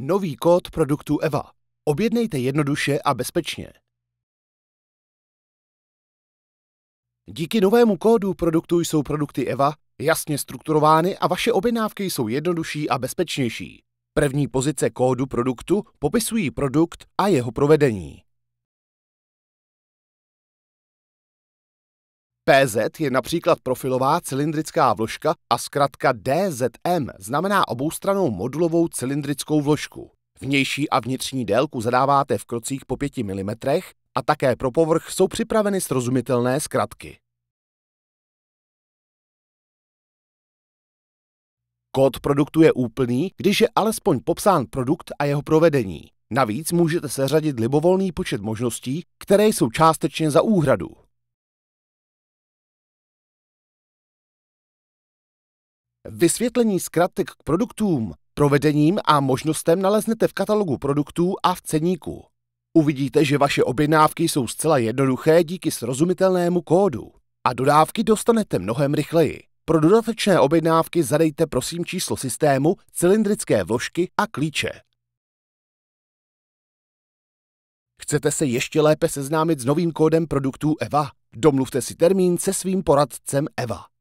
Nový kód produktu EVA. Objednejte jednoduše a bezpečně. Díky novému kódu produktů jsou produkty EVA jasně strukturovány a vaše objednávky jsou jednodušší a bezpečnější. První pozice kódu produktu popisují produkt a jeho provedení. PZ je například profilová cylindrická vložka a zkrátka DZM znamená oboustranou modulovou cylindrickou vložku. Vnější a vnitřní délku zadáváte v krocích po 5 mm a také pro povrch jsou připraveny srozumitelné zkratky. Kód produktu je úplný, když je alespoň popsán produkt a jeho provedení. Navíc můžete seřadit libovolný počet možností, které jsou částečně za úhradu. Vysvětlení zkratek k produktům, provedením a možnostem naleznete v katalogu produktů a v ceníku. Uvidíte, že vaše objednávky jsou zcela jednoduché díky srozumitelnému kódu a dodávky dostanete mnohem rychleji. Pro dodatečné objednávky zadejte prosím číslo systému, cylindrické vložky a klíče. Chcete se ještě lépe seznámit s novým kódem produktů EVA? Domluvte si termín se svým poradcem EVA.